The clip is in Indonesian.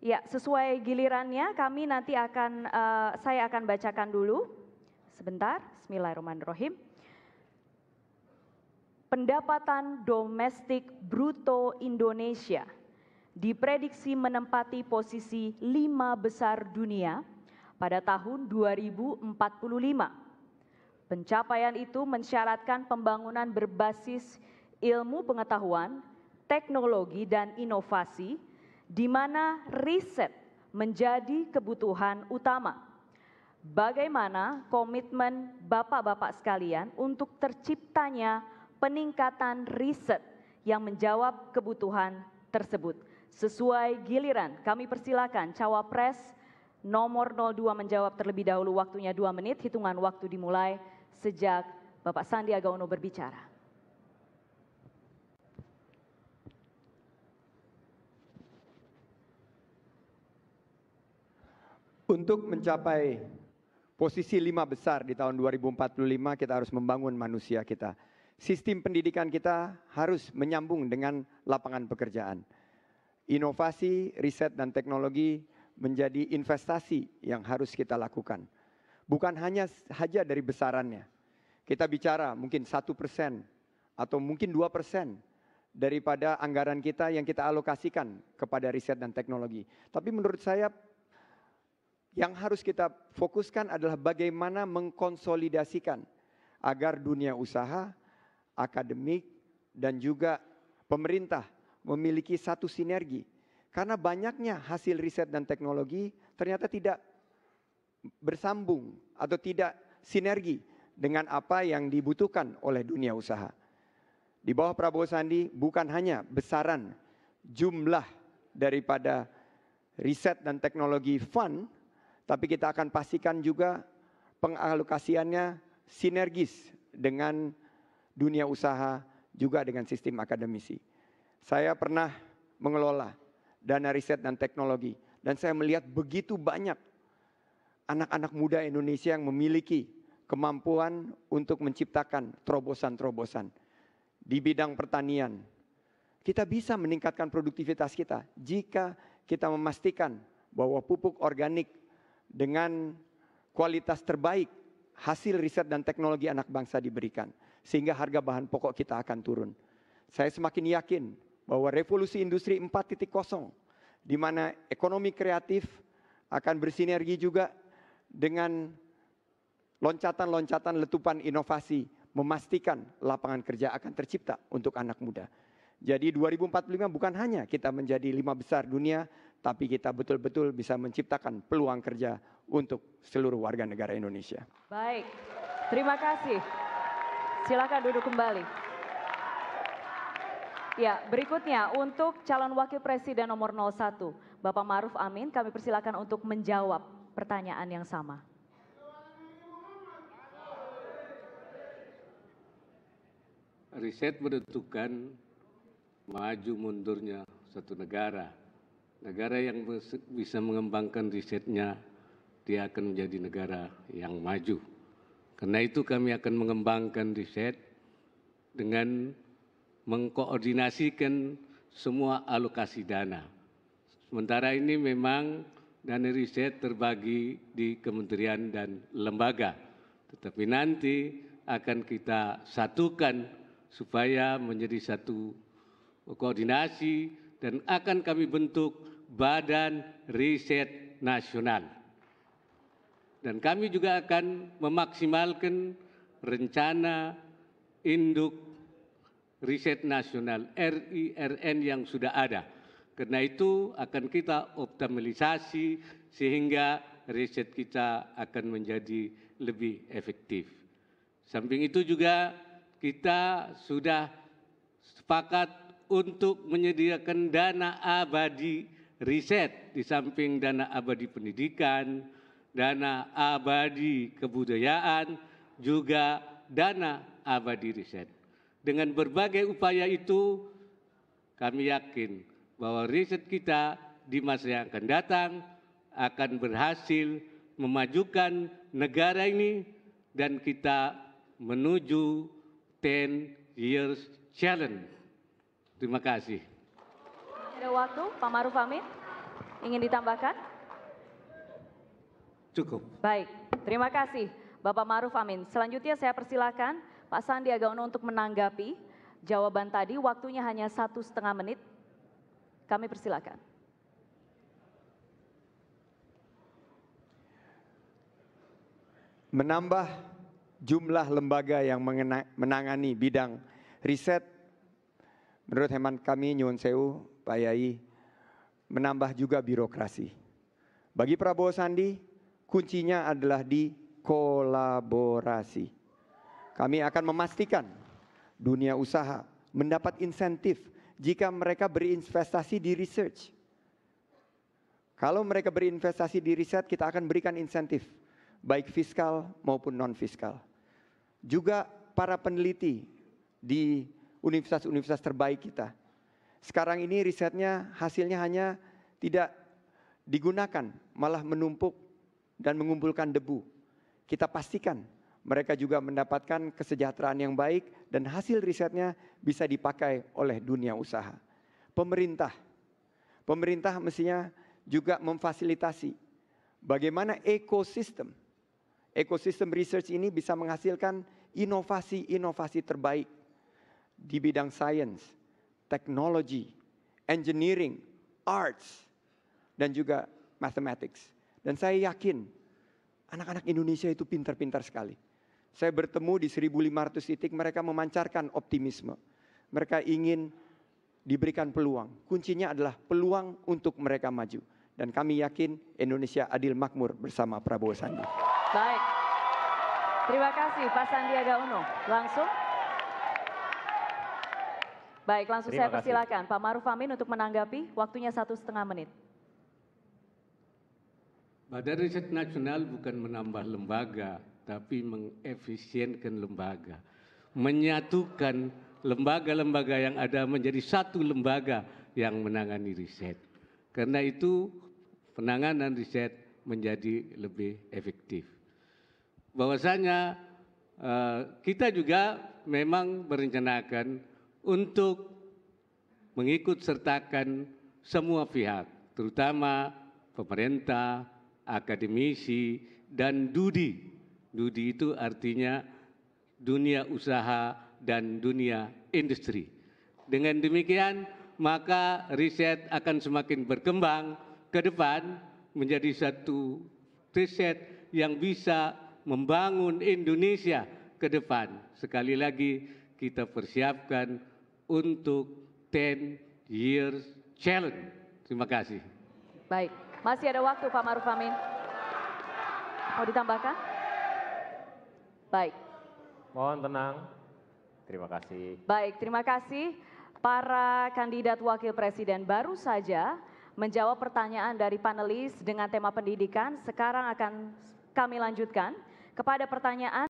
Ya, sesuai gilirannya kami nanti akan uh, saya akan bacakan dulu. Sebentar, bismillahirrahmanirrahim. Pendapatan domestik bruto Indonesia diprediksi menempati posisi lima besar dunia pada tahun 2045. Pencapaian itu mensyaratkan pembangunan berbasis ilmu pengetahuan, teknologi dan inovasi di mana riset menjadi kebutuhan utama. Bagaimana komitmen Bapak-bapak sekalian untuk terciptanya peningkatan riset yang menjawab kebutuhan tersebut? Sesuai giliran, kami persilakan cawapres nomor 02 menjawab terlebih dahulu waktunya 2 menit, hitungan waktu dimulai sejak Bapak Sandiaga Uno berbicara. Untuk mencapai posisi lima besar di tahun 2045 kita harus membangun manusia kita. Sistem pendidikan kita harus menyambung dengan lapangan pekerjaan. Inovasi, riset dan teknologi menjadi investasi yang harus kita lakukan. Bukan hanya saja dari besarannya. Kita bicara mungkin satu persen atau mungkin dua persen daripada anggaran kita yang kita alokasikan kepada riset dan teknologi. Tapi menurut saya yang harus kita fokuskan adalah bagaimana mengkonsolidasikan agar dunia usaha, akademik, dan juga pemerintah memiliki satu sinergi. Karena banyaknya hasil riset dan teknologi ternyata tidak bersambung atau tidak sinergi dengan apa yang dibutuhkan oleh dunia usaha. Di bawah Prabowo Sandi bukan hanya besaran jumlah daripada riset dan teknologi fund tapi kita akan pastikan juga pengalokasiannya sinergis dengan dunia usaha juga dengan sistem akademisi. Saya pernah mengelola dana riset dan teknologi dan saya melihat begitu banyak anak-anak muda Indonesia yang memiliki kemampuan untuk menciptakan terobosan-terobosan di bidang pertanian. Kita bisa meningkatkan produktivitas kita jika kita memastikan bahwa pupuk organik dengan kualitas terbaik hasil riset dan teknologi anak bangsa diberikan sehingga harga bahan pokok kita akan turun. Saya semakin yakin bahwa revolusi industri 4.0 di mana ekonomi kreatif akan bersinergi juga dengan loncatan-loncatan letupan inovasi memastikan lapangan kerja akan tercipta untuk anak muda. Jadi 2045 bukan hanya kita menjadi lima besar dunia tapi kita betul-betul bisa menciptakan peluang kerja untuk seluruh warga negara Indonesia. Baik, terima kasih. Silakan duduk kembali. Ya, berikutnya untuk calon wakil presiden nomor 01, Bapak Maruf Amin, kami persilakan untuk menjawab pertanyaan yang sama. Riset menentukan maju mundurnya satu negara negara yang bisa mengembangkan risetnya dia akan menjadi negara yang maju. Karena itu kami akan mengembangkan riset dengan mengkoordinasikan semua alokasi dana. Sementara ini memang dana riset terbagi di kementerian dan lembaga. Tetapi nanti akan kita satukan supaya menjadi satu koordinasi dan akan kami bentuk Badan Riset Nasional. Dan kami juga akan memaksimalkan rencana induk riset nasional RIRN yang sudah ada. Karena itu akan kita optimalisasi sehingga riset kita akan menjadi lebih efektif. Samping itu juga kita sudah sepakat untuk menyediakan dana abadi riset di samping dana abadi pendidikan, dana abadi kebudayaan, juga dana abadi riset. Dengan berbagai upaya itu, kami yakin bahwa riset kita di masa yang akan datang akan berhasil memajukan negara ini dan kita menuju 10 years challenge. Terima kasih. Ada waktu, Pak Maruf Amin. Ingin ditambahkan? Cukup. Baik, terima kasih Bapak Maruf Amin. Selanjutnya saya persilakan Pak Sandiaga Uno untuk menanggapi jawaban tadi. Waktunya hanya satu setengah menit. Kami persilakan. Menambah jumlah lembaga yang menangani bidang riset menurut hemat kami Nyun Sewu, Pak Yai, menambah juga birokrasi. Bagi Prabowo Sandi, kuncinya adalah di kolaborasi. Kami akan memastikan dunia usaha mendapat insentif jika mereka berinvestasi di research. Kalau mereka berinvestasi di riset, kita akan berikan insentif, baik fiskal maupun non-fiskal. Juga para peneliti di universitas-universitas terbaik kita. Sekarang ini risetnya hasilnya hanya tidak digunakan, malah menumpuk dan mengumpulkan debu. Kita pastikan mereka juga mendapatkan kesejahteraan yang baik dan hasil risetnya bisa dipakai oleh dunia usaha. Pemerintah, pemerintah mestinya juga memfasilitasi bagaimana ekosistem, ekosistem research ini bisa menghasilkan inovasi-inovasi terbaik di bidang sains, teknologi, engineering, arts, dan juga mathematics. Dan saya yakin anak-anak Indonesia itu pintar-pintar sekali. Saya bertemu di 1500 titik mereka memancarkan optimisme. Mereka ingin diberikan peluang. Kuncinya adalah peluang untuk mereka maju. Dan kami yakin Indonesia adil makmur bersama Prabowo Sandi. Baik. Terima kasih Pak Sandiaga Uno. Langsung Baik, langsung Terima saya persilakan Pak Maruf Amin untuk menanggapi, waktunya satu setengah menit. Badan Riset Nasional bukan menambah lembaga, tapi mengefisienkan lembaga. Menyatukan lembaga-lembaga yang ada menjadi satu lembaga yang menangani riset. Karena itu penanganan riset menjadi lebih efektif. Bahwasanya eh, kita juga memang merencanakan untuk mengikut sertakan semua pihak, terutama pemerintah, akademisi, dan dudi. Dudi itu artinya dunia usaha dan dunia industri. Dengan demikian, maka riset akan semakin berkembang ke depan menjadi satu riset yang bisa membangun Indonesia ke depan. Sekali lagi, kita persiapkan untuk 10 Years Challenge. Terima kasih. Baik, masih ada waktu Pak Maruf Amin. Mau ditambahkan? Baik. Mohon tenang. Terima kasih. Baik, terima kasih. Para kandidat wakil presiden baru saja menjawab pertanyaan dari panelis dengan tema pendidikan. Sekarang akan kami lanjutkan kepada pertanyaan